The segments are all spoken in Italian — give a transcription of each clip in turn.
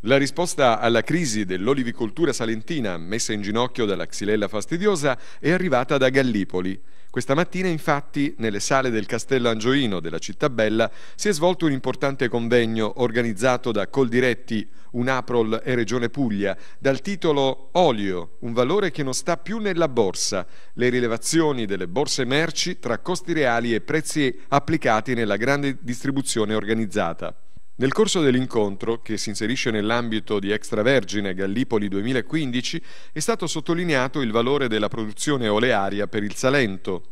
La risposta alla crisi dell'olivicoltura salentina, messa in ginocchio dalla xylella fastidiosa, è arrivata da Gallipoli. Questa mattina, infatti, nelle sale del Castello Angioino della città bella si è svolto un importante convegno organizzato da Coldiretti, Unaprol e Regione Puglia, dal titolo Olio, un valore che non sta più nella borsa, le rilevazioni delle borse merci tra costi reali e prezzi applicati nella grande distribuzione organizzata. Nel corso dell'incontro, che si inserisce nell'ambito di Extravergine Gallipoli 2015, è stato sottolineato il valore della produzione olearia per il Salento.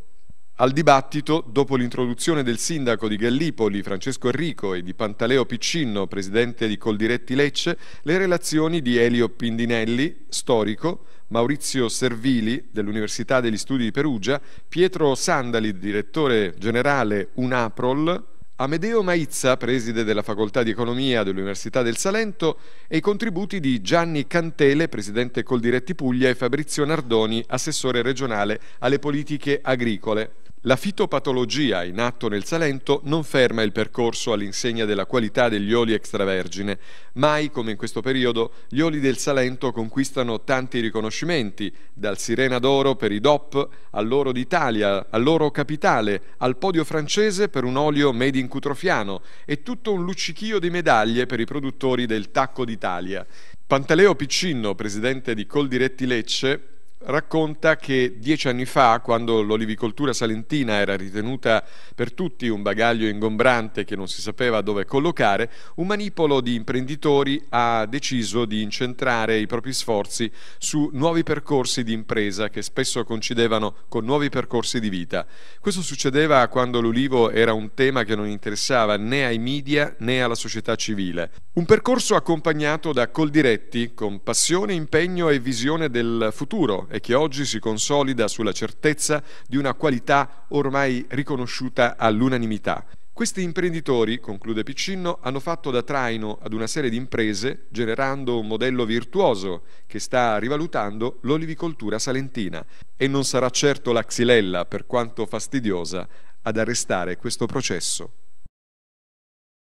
Al dibattito, dopo l'introduzione del sindaco di Gallipoli Francesco Enrico e di Pantaleo Piccinno, presidente di Coldiretti Lecce, le relazioni di Elio Pindinelli, storico, Maurizio Servili dell'Università degli Studi di Perugia, Pietro Sandali, direttore generale UNAPROL, Amedeo Maizza, preside della Facoltà di Economia dell'Università del Salento, e i contributi di Gianni Cantele, presidente Coldiretti Puglia, e Fabrizio Nardoni, assessore regionale alle politiche agricole. La fitopatologia in atto nel Salento non ferma il percorso all'insegna della qualità degli oli extravergine. Mai come in questo periodo gli oli del Salento conquistano tanti riconoscimenti, dal Sirena d'Oro per i DOP all'Oro d'Italia, all'Oro Capitale, al podio francese per un olio made in Cutrofiano e tutto un luccichio di medaglie per i produttori del Tacco d'Italia. Pantaleo Piccinno, presidente di Coldiretti Lecce, racconta che dieci anni fa, quando l'olivicoltura salentina era ritenuta per tutti un bagaglio ingombrante che non si sapeva dove collocare, un manipolo di imprenditori ha deciso di incentrare i propri sforzi su nuovi percorsi di impresa che spesso coincidevano con nuovi percorsi di vita. Questo succedeva quando l'olivo era un tema che non interessava né ai media né alla società civile. Un percorso accompagnato da Coldiretti con passione, impegno e visione del futuro e che oggi si consolida sulla certezza di una qualità ormai riconosciuta all'unanimità. Questi imprenditori, conclude Piccinno, hanno fatto da traino ad una serie di imprese generando un modello virtuoso che sta rivalutando l'olivicoltura salentina e non sarà certo la xilella, per quanto fastidiosa, ad arrestare questo processo.